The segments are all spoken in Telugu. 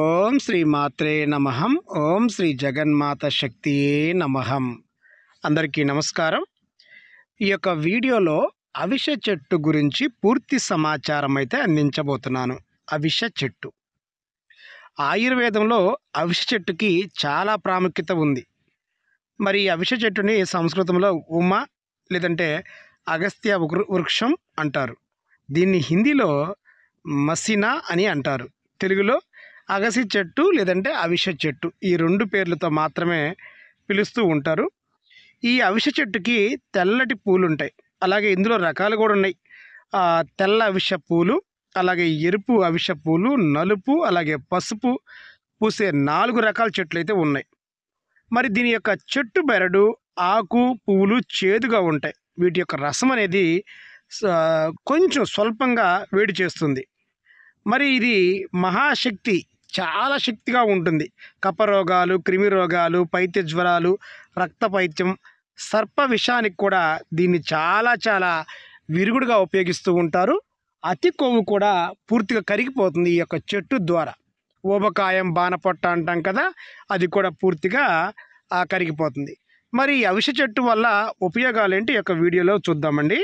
ఓం శ్రీ మాత్రే నమహం ఓం శ్రీ జగన్మాత శక్తియే నమహం అందరికీ నమస్కారం ఈ యొక్క వీడియోలో అవిష చెట్టు గురించి పూర్తి సమాచారం అయితే అందించబోతున్నాను అవిష చెట్టు ఆయుర్వేదంలో అవిష చెట్టుకి చాలా ప్రాముఖ్యత ఉంది మరి అవిష చెట్టుని సంస్కృతంలో ఉమ లేదంటే అగస్త్య వృక్షం అంటారు దీన్ని హిందీలో మసినా అని అంటారు తెలుగులో అగసి చెట్టు లేదంటే అవిష చెట్టు ఈ రెండు పేర్లతో మాత్రమే పిలుస్తూ ఉంటారు ఈ అవిష చెట్టుకి తెల్లటి పూలు ఉంటాయి అలాగే ఇందులో రకాలు కూడా ఉన్నాయి తెల్ల అవిష పూలు అలాగే ఎరుపు అవిష పూలు నలుపు అలాగే పసుపు పూసే నాలుగు రకాల చెట్లు అయితే ఉన్నాయి మరి దీని యొక్క చెట్టు బెరడు ఆకు పువ్వులు చేదుగా ఉంటాయి వీటి యొక్క రసం అనేది కొంచెం స్వల్పంగా వేడి చేస్తుంది మరి ఇది మహాశక్తి చాలా శక్తిగా ఉంటుంది కపరోగాలు క్రిమి రోగాలు పైత్య జ్వరాలు రక్త పైత్యం సర్ప విషానికి కూడా దీన్ని చాలా చాలా విరుగుడుగా ఉపయోగిస్తూ ఉంటారు అతి కొవ్వు కూడా పూర్తిగా కరిగిపోతుంది ఈ యొక్క చెట్టు ద్వారా ఊబకాయం బాణపొట్ట అంటాం కదా అది కూడా పూర్తిగా కరిగిపోతుంది మరి ఈ అవిష చెట్టు వల్ల ఉపయోగాలు ఏంటి యొక్క వీడియోలో చూద్దామండి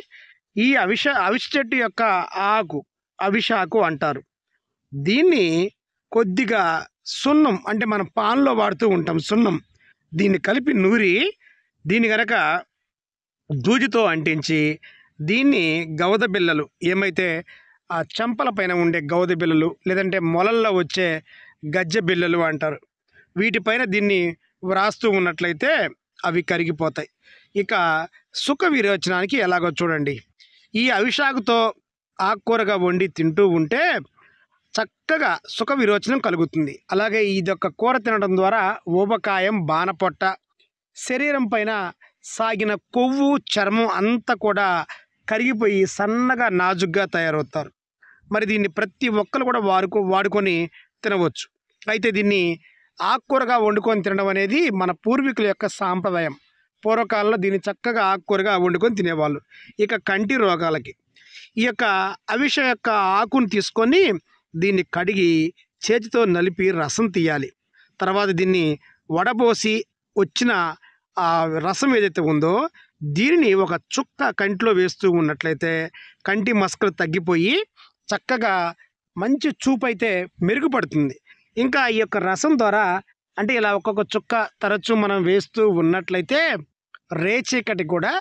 ఈ అవిష అవిష చెట్టు యొక్క ఆకు అవిషాకు అంటారు దీన్ని కొద్దిగా సున్నం అంటే మనం పాన్లో వాడుతూ ఉంటాం సున్నం దీన్ని కలిపి నూరి దీన్ని కనుక దూజితో అంటించి దీన్ని గౌద బిల్లలు ఏమైతే ఆ చంపల పైన ఉండే గౌద బిల్లలు లేదంటే మొలల్లో వచ్చే గజ్జె బిల్లలు అంటారు వీటిపైన దీన్ని వ్రాస్తూ ఉన్నట్లయితే అవి కరిగిపోతాయి ఇక సుఖ విరోచనానికి ఎలాగో చూడండి ఈ అవిషాకుతో ఆకుకూరగా వండి తింటూ ఉంటే చక్కగా సుఖ విరోచనం కలుగుతుంది అలాగే ఇదొక కూర తినడం ద్వారా ఊబకాయం బాణపొట్ట శరీరం పైన సాగిన కొవ్వు చర్మం అంతా కూడా కరిగిపోయి సన్నగా నాజుగ్గా తయారవుతారు మరి దీన్ని ప్రతి ఒక్కరు కూడా వాడుకో వాడుకొని తినవచ్చు అయితే దీన్ని ఆకుకూరగా వండుకొని తినడం అనేది మన పూర్వీకుల యొక్క సాంప్రదాయం పూర్వకాలంలో దీన్ని చక్కగా ఆకుకూరగా వండుకొని తినేవాళ్ళు ఇక కంటి రోగాలకి ఈ యొక్క అవిష యొక్క ఆకును తీసుకొని దీన్ని కడిగి చేతితో నలిపి రసం తీయాలి తర్వాత దీన్ని వడబోసి వచ్చిన ఆ రసం ఏదైతే ఉందో దీనిని ఒక చుక్క కంటిలో వేస్తూ ఉన్నట్లయితే కంటి మస్కలు తగ్గిపోయి చక్కగా మంచి చూపు అయితే మెరుగుపడుతుంది ఇంకా ఈ యొక్క రసం ద్వారా అంటే ఇలా ఒక్కొక్క చుక్క తరచూ మనం వేస్తూ ఉన్నట్లయితే రేచీకటి కూడా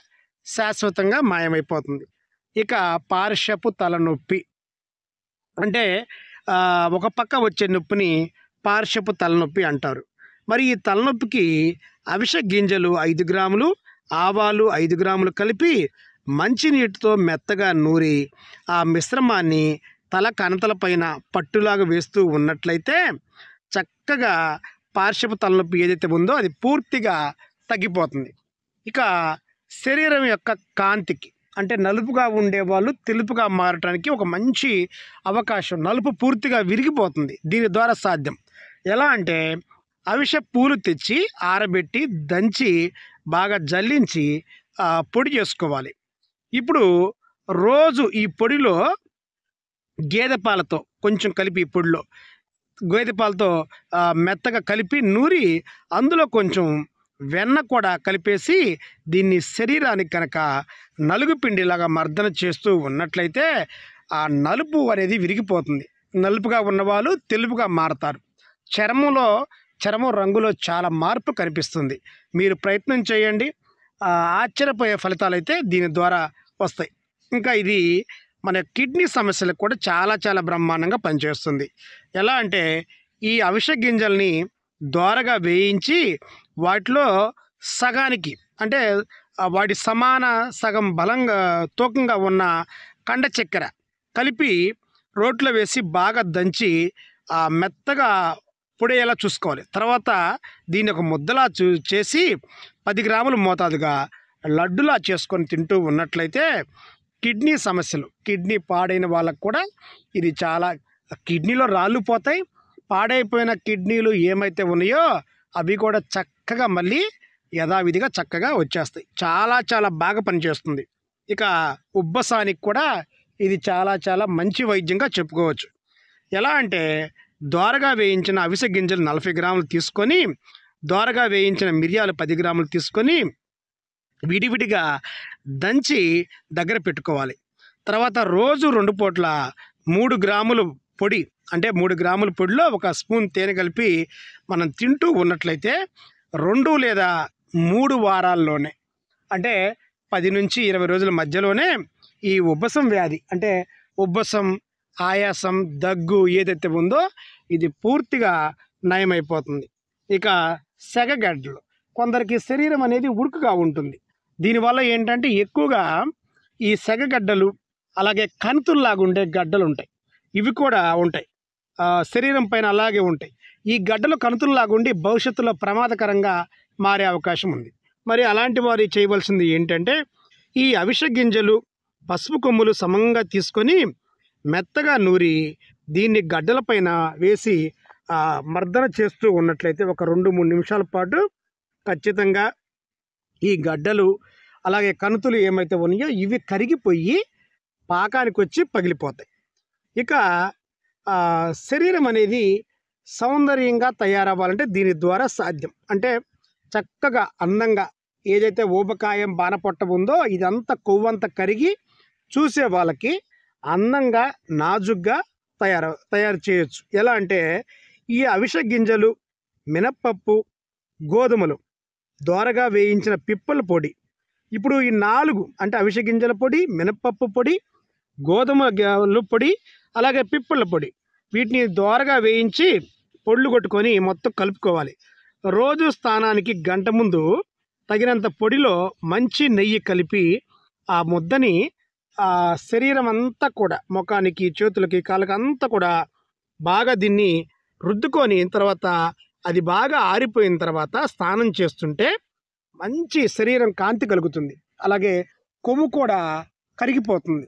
శాశ్వతంగా మాయమైపోతుంది ఇక పార్శ్వపు తలనొప్పి అంటే ఒక పక్క వచ్చే నొప్పిని పార్శ్వపు తలనొప్పి అంటారు మరి ఈ తలనొప్పికి అవిష గింజలు ఐదు గ్రాములు ఆవాలు ఐదు గ్రాములు కలిపి మంచినీటితో మెత్తగా నూరి ఆ మిశ్రమాన్ని తల కణతలపైన పట్టులాగా వేస్తూ ఉన్నట్లయితే చక్కగా పార్శ్వపు తలనొప్పి ఏదైతే ఉందో అది పూర్తిగా తగ్గిపోతుంది ఇక శరీరం యొక్క కాంతికి అంటే నలుపుగా ఉండేవాళ్ళు తెలుపుగా మారటానికి ఒక మంచి అవకాశం నలుపు పూర్తిగా విరిగిపోతుంది దీని ద్వారా సాధ్యం ఎలా అంటే అవిష పూలు తెచ్చి ఆరబెట్టి దంచి బాగా జల్లించి పొడి చేసుకోవాలి ఇప్పుడు రోజు ఈ పొడిలో గేదె పాలతో కొంచెం కలిపి ఈ పొడిలో గేదె పాలతో మెత్తగా కలిపి నూరి అందులో కొంచెం వెన్న కూడా కలిపేసి దీన్ని శరీరానికి కనుక నలుగు పిండిలాగా మర్దన చేస్తూ ఉన్నట్లయితే ఆ నలుపు అనేది విరిగిపోతుంది నలుపుగా ఉన్నవాళ్ళు తెలుపుగా మారతారు చర్మంలో చర్మం రంగులో చాలా మార్పు కనిపిస్తుంది మీరు ప్రయత్నం చేయండి ఆశ్చర్యపోయే ఫలితాలు అయితే దీని ద్వారా వస్తాయి ఇంకా ఇది మన కిడ్నీ సమస్యలకు కూడా చాలా చాలా బ్రహ్మాండంగా పనిచేస్తుంది ఎలా అంటే ఈ అవిష గింజల్ని దోరగా వేయించి వాటిలో సగానికి అంటే వాటి సమాన సగం బలంగా తూకంగా ఉన్న కండ చక్కెర కలిపి రోట్లో వేసి బాగా దంచి ఆ మెత్తగా పొడేలా చూసుకోవాలి తర్వాత దీన్ని ఒక ముద్దలా చూ చేసి పది గ్రాములు మోతాదుగా లడ్డులా చేసుకొని తింటూ ఉన్నట్లయితే కిడ్నీ సమస్యలు కిడ్నీ పాడైన వాళ్ళకు కూడా ఇది చాలా కిడ్నీలో రాళ్ళు పోతాయి పాడైపోయిన కిడ్నీలు ఏమైతే ఉన్నాయో అవి కూడా చక్కగా మళ్ళీ యథావిధిగా చక్కగా వచ్చేస్తాయి చాలా చాలా బాగా పనిచేస్తుంది ఇక ఉబ్బసానికి కూడా ఇది చాలా చాలా మంచి వైద్యంగా చెప్పుకోవచ్చు ఎలా అంటే ద్వారగా వేయించిన అవిసె గింజలు నలభై గ్రాములు తీసుకొని ద్వారగా వేయించిన మిరియాలు పది గ్రాములు తీసుకొని విడివిడిగా దంచి దగ్గర పెట్టుకోవాలి తర్వాత రోజు రెండు పూట్ల మూడు గ్రాములు పొడి అంటే మూడు గ్రాముల పొడిలో ఒక స్పూన్ తేనె కలిపి మనం తింటూ ఉన్నట్లయితే రెండు లేదా మూడు వారాల్లోనే అంటే పది నుంచి ఇరవై రోజుల మధ్యలోనే ఈ ఉబ్బసం వ్యాధి అంటే ఉబ్బసం ఆయాసం దగ్గు ఏదైతే ఉందో ఇది పూర్తిగా నయమైపోతుంది ఇక సెగగడ్డలు కొందరికి శరీరం అనేది ఉడుకుగా ఉంటుంది దీనివల్ల ఏంటంటే ఎక్కువగా ఈ సెగగడ్డలు అలాగే కనుతుల్లాగా ఉండే గడ్డలు ఉంటాయి ఇవి కూడా ఉంటాయి శరీరం పైన అలాగే ఉంటాయి ఈ గడ్డలు కణుతుల్లాగుండి భవిష్యత్తులో ప్రమాదకరంగా మారే అవకాశం ఉంది మరి అలాంటి వారు చేయవలసింది ఏంటంటే ఈ అవిష గింజలు పసుపు కొమ్ములు సమంగా తీసుకొని మెత్తగా నూరి దీన్ని గడ్డలపైన వేసి మర్దన చేస్తూ ఉన్నట్లయితే ఒక రెండు మూడు నిమిషాల పాటు ఖచ్చితంగా ఈ గడ్డలు అలాగే కణుతులు ఏమైతే ఉన్నాయో ఇవి కరిగిపోయి పాకానికి వచ్చి పగిలిపోతాయి ఇక శరీరం అనేది సౌందర్యంగా తయారవ్వాలంటే దీని ద్వారా సాధ్యం అంటే చక్కగా అందంగా ఏదైతే ఊబకాయం బాణపట్ట ఉందో ఇదంతా కొవ్వంత కరిగి చూసే వాళ్ళకి అందంగా నాజుగ్గా తయారు తయారు చేయొచ్చు ఎలా అంటే ఈ అవిష గింజలు మినప్పప్పు గోధుమలు దోరగా వేయించిన పిప్పల పొడి ఇప్పుడు ఈ నాలుగు అంటే అవిష గింజల పొడి మినప్పప్పు పొడి గోధుమ పొడి అలాగే పిప్పుల పొడి వీటిని ద్వారగా వేయించి పొళ్ళు కొట్టుకొని మొత్తం కలుపుకోవాలి రోజు స్నానానికి గంట ముందు తగినంత పొడిలో మంచి నెయ్యి కలిపి ఆ ముద్దని శరీరం అంతా కూడా ముఖానికి చేతులకి కాళ్ళకి అంతా కూడా బాగా దీన్ని రుద్దుకొని తర్వాత అది బాగా ఆరిపోయిన తర్వాత స్నానం చేస్తుంటే మంచి శరీరం కాంతి కలుగుతుంది అలాగే కొమ్ము కూడా కరిగిపోతుంది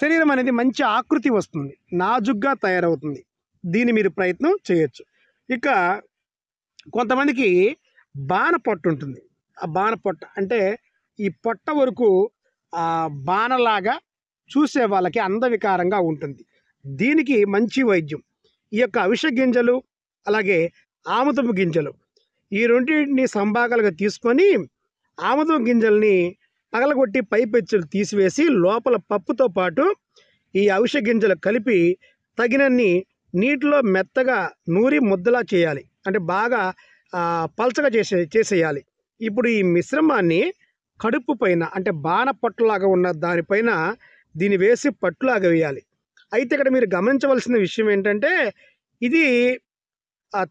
శరీరం అనేది మంచి ఆకృతి వస్తుంది నాజుగ్గా తయారవుతుంది దీన్ని మీరు ప్రయత్నం చేయొచ్చు ఇక కొంతమందికి బాణ పొట్టు ఉంటుంది ఆ బాణ పొట్ట అంటే ఈ పొట్ట వరకు ఆ బాణలాగా చూసే వాళ్ళకి అందవికారంగా ఉంటుంది దీనికి మంచి వైద్యం ఈ యొక్క అవిష గింజలు అలాగే ఆముదపు గింజలు ఈ రెండింటిని సంభాగాలుగా తీసుకొని ఆముదం గింజల్ని పగలగొట్టి పైపెచ్చులు తీసివేసి లోపల పప్పుతో పాటు ఈ అవిష గింజలు కలిపి తగినన్ని నీటిలో మెత్తగా నూరి ముద్దలా చేయాలి అంటే బాగా పలచగా చేసే చేసేయాలి ఇప్పుడు ఈ మిశ్రమాన్ని కడుపు పైన అంటే బాణ పట్టులాగా ఉన్న దానిపైన దీన్ని వేసి పట్టులాగా వేయాలి అయితే ఇక్కడ మీరు గమనించవలసిన విషయం ఏంటంటే ఇది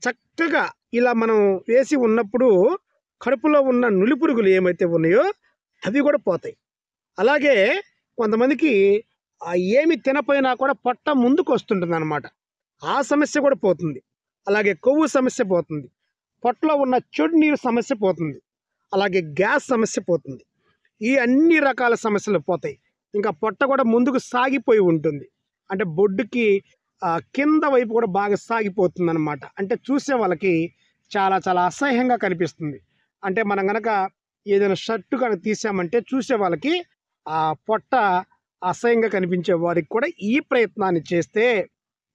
చక్కగా ఇలా మనం వేసి ఉన్నప్పుడు కడుపులో ఉన్న నులిపురుగులు ఏమైతే ఉన్నాయో అవి కూడా పోతాయి అలాగే కొంతమందికి ఏమి తినపోయినా కూడా పొట్ట ముందుకు వస్తుంటుంది అనమాట ఆ సమస్య కూడా పోతుంది అలాగే కొవ్వు సమస్య పోతుంది పొట్టలో ఉన్న చెడు నీరు సమస్య పోతుంది అలాగే గ్యాస్ సమస్య పోతుంది ఈ అన్ని రకాల సమస్యలు పోతాయి ఇంకా పొట్ట కూడా ముందుకు సాగిపోయి ఉంటుంది అంటే బొడ్డుకి కింద వైపు కూడా బాగా సాగిపోతుంది అనమాట అంటే చూసే వాళ్ళకి చాలా చాలా అసహ్యంగా కనిపిస్తుంది అంటే మనం కనుక ఏదైనా షర్టు కానీ తీసామంటే చూసే వాళ్ళకి ఆ పొట్ట అసహ్యంగా కనిపించే వారికి కూడా ఈ ప్రయత్నాన్ని చేస్తే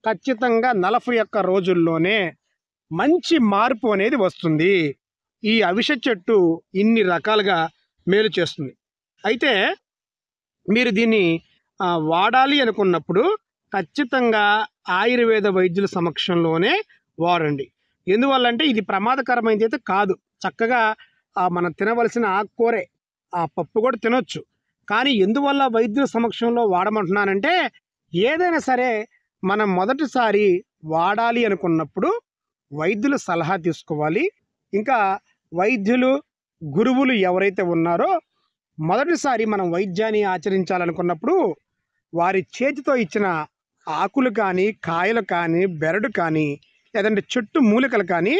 ఖచ్చితంగా నలభై ఒక్క రోజుల్లోనే మంచి మార్పు అనేది వస్తుంది ఈ అవిష చెట్టు ఇన్ని రకాలుగా మేలు చేస్తుంది అయితే మీరు దీన్ని వాడాలి అనుకున్నప్పుడు ఖచ్చితంగా ఆయుర్వేద వైద్యుల సమక్షంలోనే వాడండి ఎందువల్ల అంటే ఇది ప్రమాదకరమైనది అయితే కాదు చక్కగా మనం తినవలసిన ఆకుకూరే ఆ పప్పు కూడా తినొచ్చు కానీ ఎందువల్ల వైద్యుల సమక్షంలో వాడమంటున్నానంటే ఏదైనా సరే మనం మొదటిసారి వాడాలి అనుకున్నప్పుడు వైద్యుల సలహా తీసుకోవాలి ఇంకా వైద్యులు గురువులు ఎవరైతే ఉన్నారో మొదటిసారి మనం వైద్యాన్ని ఆచరించాలనుకున్నప్పుడు వారి చేతితో ఇచ్చిన ఆకులు కానీ కాయలు కానీ బెరడు కానీ లేదంటే చెట్టు మూలికలు కానీ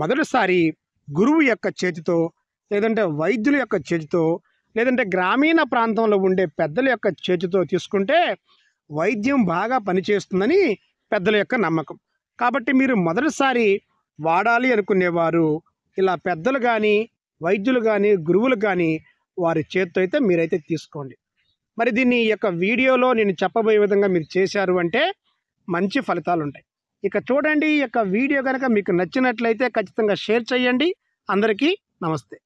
మొదటిసారి గురువు యొక్క చేతితో లేదంటే వైద్యుల యొక్క చేతితో లేదంటే గ్రామీణ ప్రాంతంలో ఉండే పెద్దల యొక్క చేతితో తీసుకుంటే వైద్యం బాగా పనిచేస్తుందని పెద్దల యొక్క నమ్మకం కాబట్టి మీరు మొదటిసారి వాడాలి అనుకునేవారు ఇలా పెద్దలు కానీ వైద్యులు కానీ గురువులు కానీ వారి చేతితో అయితే మీరైతే తీసుకోండి మరి దీన్ని యొక్క వీడియోలో నేను చెప్పబోయే విధంగా మీరు చేశారు అంటే మంచి ఫలితాలు ఉంటాయి ఇక చూడండి ఈ యొక్క వీడియో కనుక మీకు నచ్చినట్లయితే ఖచ్చితంగా షేర్ చేయండి అందరికీ నమస్తే